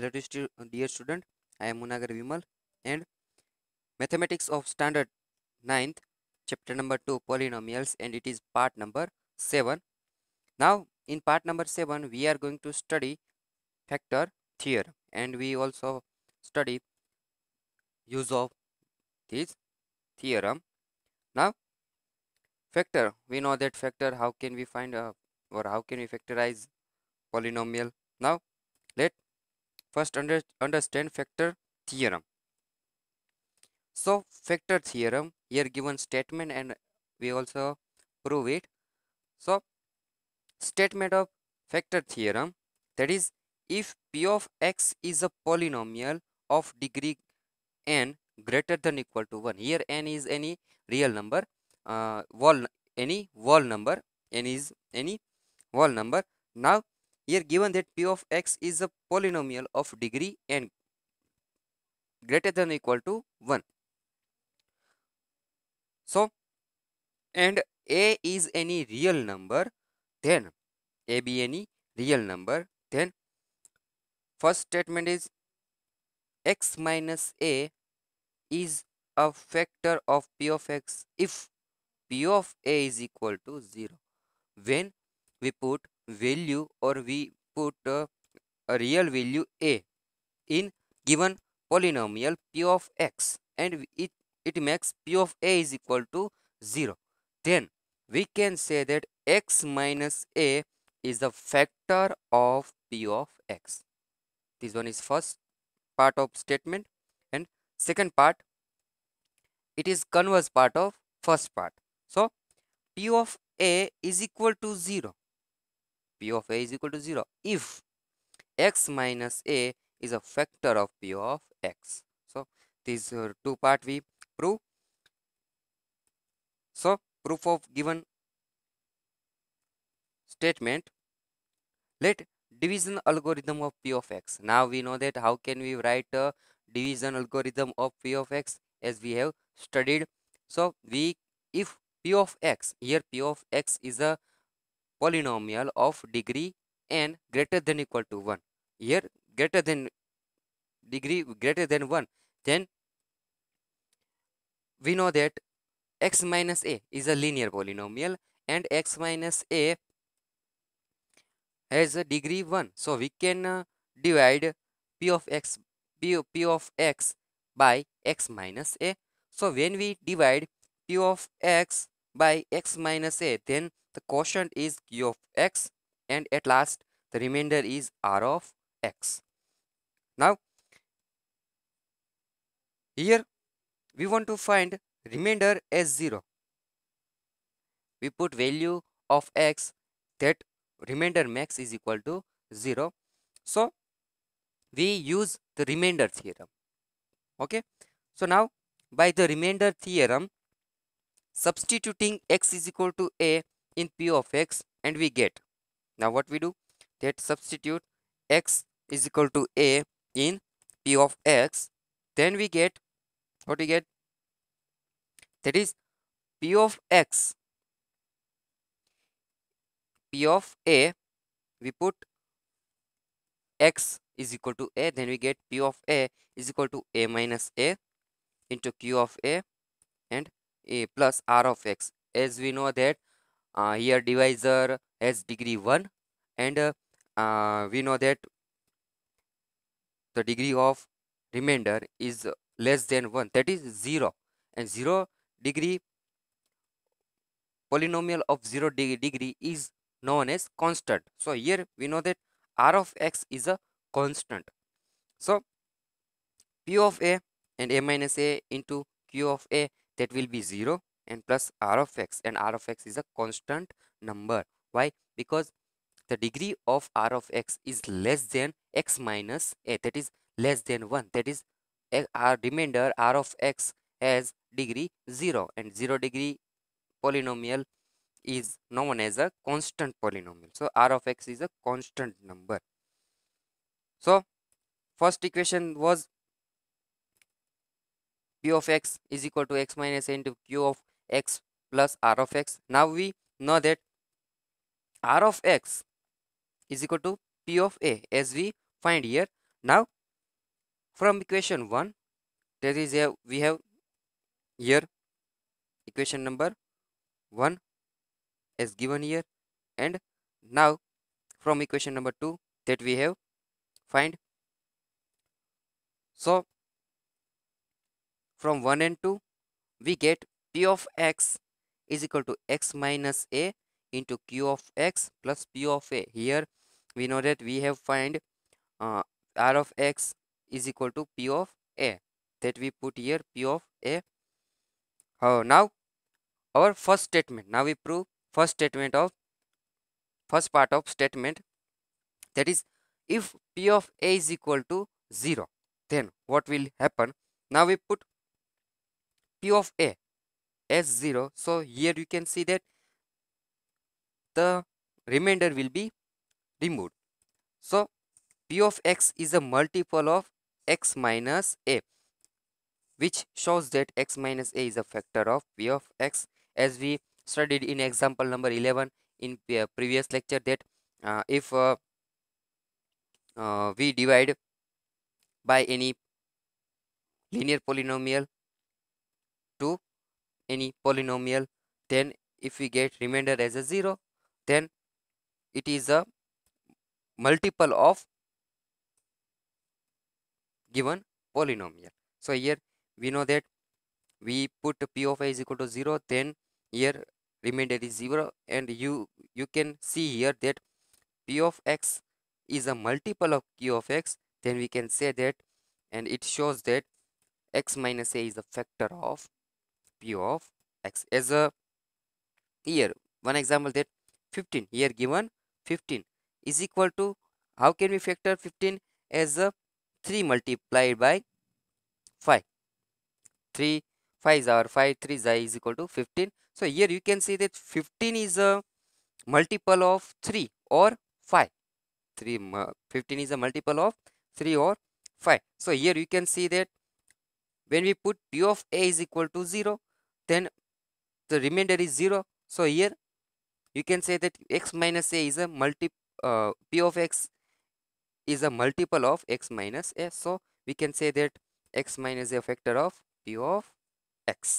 Hello dear student, I am Munagar Vimal and Mathematics of Standard 9th chapter number 2 polynomials and it is part number 7. Now in part number 7 we are going to study factor theorem and we also study use of this theorem. Now factor we know that factor how can we find a, uh, or how can we factorize polynomial. Now let first under, understand factor theorem so factor theorem here given statement and we also prove it so statement of factor theorem that is if p of x is a polynomial of degree n greater than equal to 1 here n is any real number uh, wall any wall number n is any wall number now here given that p of x is a polynomial of degree n greater than equal to 1. So, and a is any real number then a be any real number then first statement is x minus a is a factor of p of x if p of a is equal to 0 when we put value or we put a, a real value a in given polynomial p of x and it, it makes p of a is equal to 0 then we can say that x minus a is the factor of p of x this one is first part of statement and second part it is converse part of first part so p of a is equal to 0 p of a is equal to 0 if x minus a is a factor of p of x. So, these uh, two part we prove. So, proof of given statement. Let division algorithm of p of x. Now, we know that how can we write a division algorithm of p of x as we have studied. So, we if p of x, here p of x is a polynomial of degree n greater than equal to 1 here greater than degree greater than 1 then we know that x minus a is a linear polynomial and x minus a has a degree 1 so we can uh, divide p of x p, p of x by x minus a so when we divide p of x by x minus a then the quotient is q of x and at last the remainder is r of x. Now here we want to find remainder as 0. We put value of x that remainder max is equal to 0. So we use the remainder theorem. Okay. So now by the remainder theorem substituting x is equal to a in p of x and we get. Now what we do? That substitute x is equal to a in p of x. Then we get, what we get? That is p of x. p of a, we put x is equal to a, then we get p of a is equal to a minus a into q of a and a plus r of x. As we know that uh, here divisor has degree 1 and uh, uh, we know that the degree of remainder is less than 1 that is 0 and 0 degree polynomial of 0 degree is known as constant so here we know that r of x is a constant so p of a and a minus a into q of a that will be 0 and plus r of x and r of x is a constant number why because the degree of r of x is less than x minus a that is less than 1 that is our remainder r of x has degree 0 and 0 degree polynomial is known as a constant polynomial so r of x is a constant number so first equation was p of x is equal to x minus a into q of x plus r of x. Now we know that r of x is equal to p of a as we find here. Now from equation 1 there is a we have here equation number 1 is given here and now from equation number 2 that we have find so from 1 and 2 we get p of x is equal to x minus a into q of x plus p of a here we know that we have find uh, r of x is equal to p of a that we put here p of a uh, now our first statement now we prove first statement of first part of statement that is if p of a is equal to 0 then what will happen now we put p of a S0. So here you can see that the remainder will be removed. So P of x is a multiple of x minus a which shows that x minus a is a factor of P of x as we studied in example number 11 in uh, previous lecture that uh, if uh, uh, we divide by any linear polynomial any polynomial then if we get remainder as a 0 then it is a multiple of given polynomial so here we know that we put p of a is equal to 0 then here remainder is 0 and you you can see here that p of x is a multiple of q of x then we can say that and it shows that x minus a is a factor of p of x as a here one example that 15 here given 15 is equal to how can we factor 15 as a 3 multiplied by 5 3 5 is our 5 3 is is equal to 15 so here you can see that 15 is a multiple of 3 or 5 3 15 is a multiple of 3 or 5 so here you can see that when we put p of a is equal to 0 then the remainder is 0 so here you can say that x minus a is a multi uh, p of x is a multiple of x minus a so we can say that x minus a factor of p of x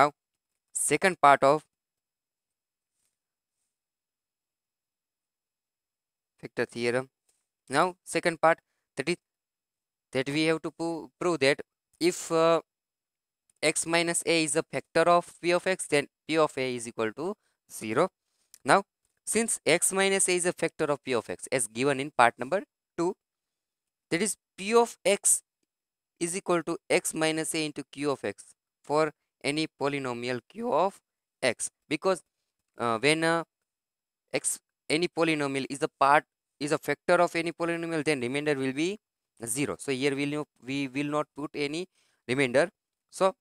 now second part of factor theorem now second part that is that we have to prove that if uh, x minus a is a factor of p of x, then p of a is equal to 0. Now, since x minus a is a factor of p of x as given in part number 2, that is p of x is equal to x minus a into q of x for any polynomial q of x because uh, when uh, x any polynomial is a part is a factor of any polynomial then remainder will be 0 so here we will we will not put any remainder so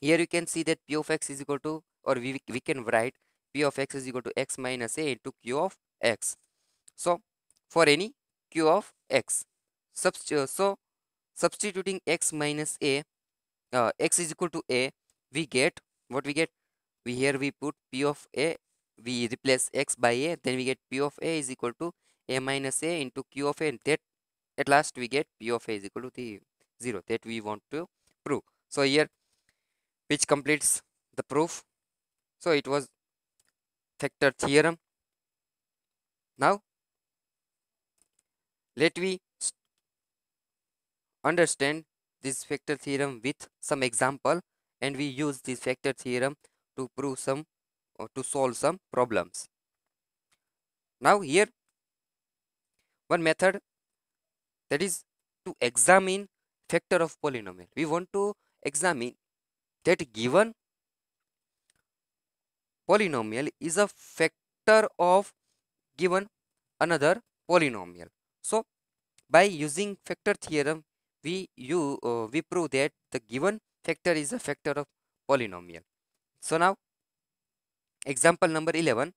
here you can see that p of x is equal to or we, we can write p of x is equal to x minus a into q of x so for any q of x uh, so substituting x minus a uh, x is equal to a we get what we get we here we put p of a we replace x by a then we get p of a is equal to a minus a into q of a and that at last we get p of a is equal to the 0 that we want to prove so here which completes the proof. So it was factor theorem. Now let we understand this factor theorem with some example and we use this factor theorem to prove some or to solve some problems. Now here one method that is to examine factor of polynomial. We want to examine that given polynomial is a factor of given another polynomial. So by using factor theorem we you uh, we prove that the given factor is a factor of polynomial. So now example number 11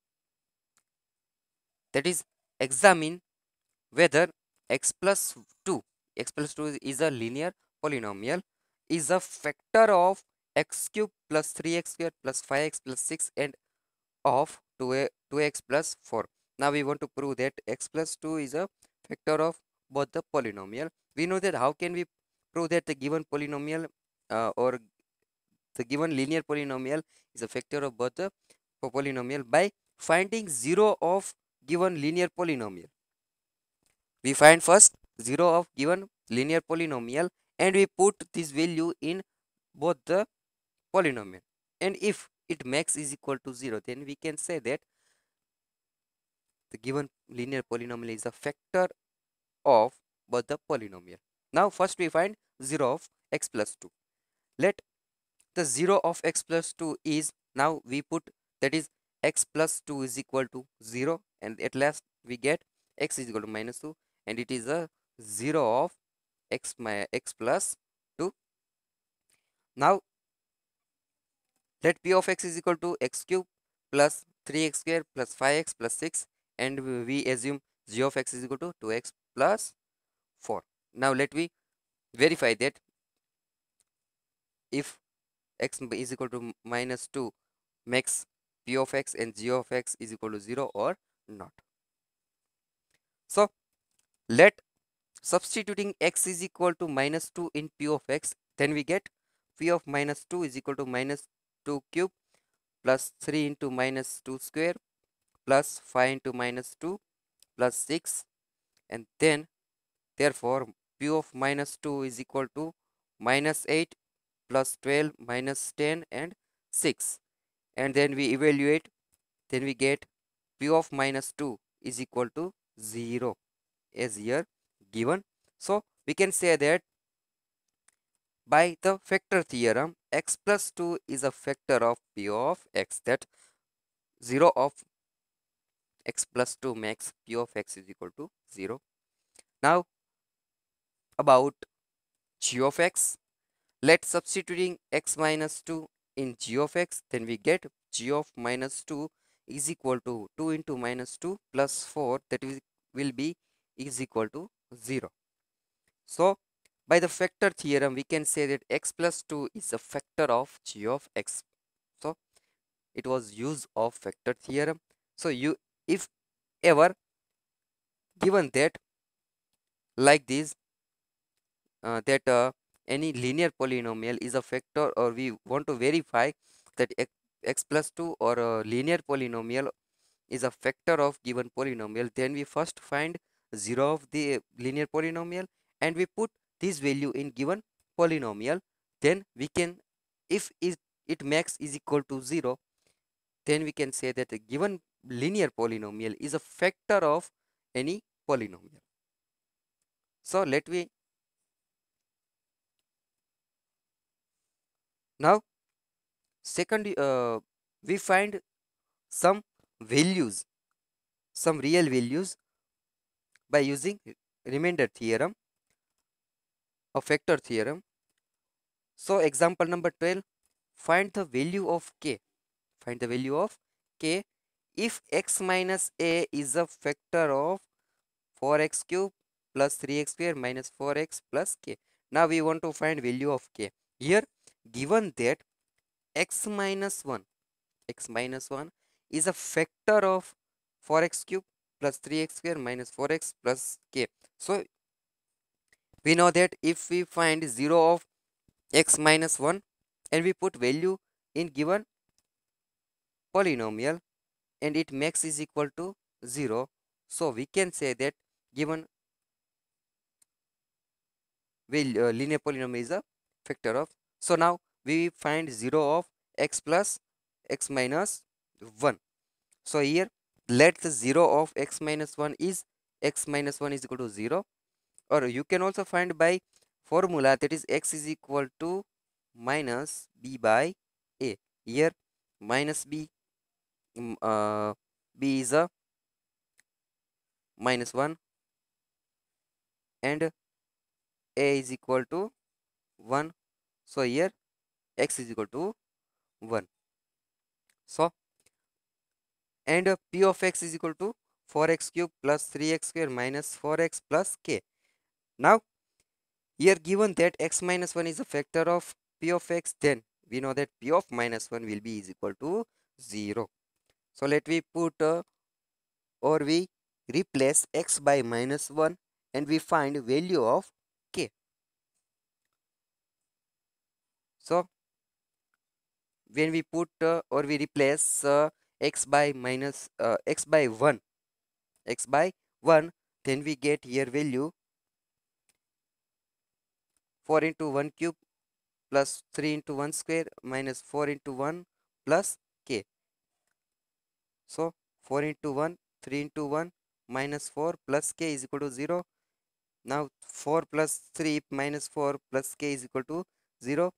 that is examine whether x plus 2 x plus 2 is a linear polynomial is a factor of x cube plus 3x square plus 5x plus 6 and of 2a, 2x plus 4. Now we want to prove that x plus 2 is a factor of both the polynomial. We know that how can we prove that the given polynomial uh, or the given linear polynomial is a factor of both the polynomial by finding 0 of given linear polynomial. We find first 0 of given linear polynomial and we put this value in both the polynomial and if it max is equal to 0 then we can say that the given linear polynomial is a factor of both the polynomial. Now first we find 0 of x plus 2. Let the 0 of x plus 2 is now we put that is x plus 2 is equal to 0 and at last we get x is equal to minus 2 and it is a 0 of x my x plus 2. Now let p of x is equal to x cube plus 3x square plus 5x plus 6 and we assume g of x is equal to 2x plus 4. Now let me verify that if x is equal to minus 2 makes p of x and g of x is equal to 0 or not. So let substituting x is equal to minus 2 in p of x then we get p of minus 2 is equal to minus 2 cube plus 3 into minus 2 square plus 5 into minus 2 plus 6 and then therefore P of minus 2 is equal to minus 8 plus 12 minus 10 and 6 and then we evaluate then we get P of minus 2 is equal to 0 as here given so we can say that by the factor theorem x plus 2 is a factor of p of x that 0 of x plus 2 makes p of x is equal to 0 now about g of x let substituting x minus 2 in g of x then we get g of minus 2 is equal to 2 into minus 2 plus 4 that is will be is equal to 0 so by the factor theorem, we can say that x plus 2 is a factor of g of x. So it was use of factor theorem. So you, if ever given that like this, uh, that uh, any linear polynomial is a factor or we want to verify that x, x plus 2 or a linear polynomial is a factor of given polynomial, then we first find 0 of the linear polynomial and we put this value in given polynomial then we can if it, it max is equal to 0 then we can say that the given linear polynomial is a factor of any polynomial so let me now second uh, we find some values some real values by using remainder theorem a factor theorem. So example number 12, find the value of k. Find the value of k if x minus a is a factor of 4x cube plus 3x square minus 4x plus k. Now we want to find value of k. Here given that x minus 1, x minus 1 is a factor of 4x cube plus 3x square minus 4x plus k. So we know that if we find 0 of x minus 1 and we put value in given polynomial and it max is equal to 0 so we can say that given will uh, linear polynomial is a factor of so now we find 0 of x plus x minus 1 so here let the 0 of x minus 1 is x minus 1 is equal to 0 or you can also find by formula that is x is equal to minus b by a here minus b uh, b is a minus 1 and a is equal to 1 so here x is equal to 1 so and p of x is equal to 4x cube plus 3x square minus 4x plus k now, here given that x minus 1 is a factor of p of x, then we know that p of minus 1 will be is equal to 0. So, let we put uh, or we replace x by minus 1 and we find value of k. So, when we put uh, or we replace uh, x by minus uh, x by 1 x by 1 then we get here value 4 into 1 cube plus 3 into 1 square minus 4 into 1 plus k. So 4 into 1, 3 into 1 minus 4 plus k is equal to 0. Now 4 plus 3 minus 4 plus k is equal to 0.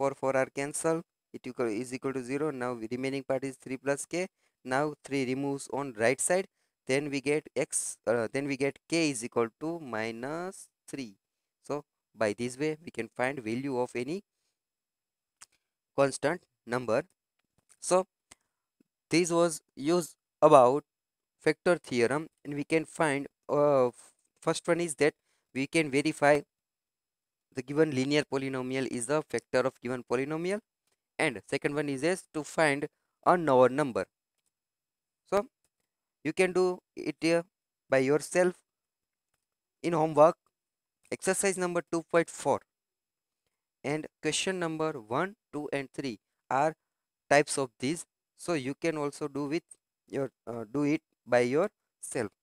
4 4 are cancelled. It equal, is equal to 0. Now remaining part is 3 plus k. Now 3 removes on right side. Then we get x. Uh, then we get k is equal to minus 3 by this way we can find value of any constant number so this was used about factor theorem and we can find uh, first one is that we can verify the given linear polynomial is a factor of given polynomial and second one is to find a number so you can do it here uh, by yourself in homework exercise number 2.4 and question number 1 2 and 3 are types of these so you can also do with your uh, do it by yourself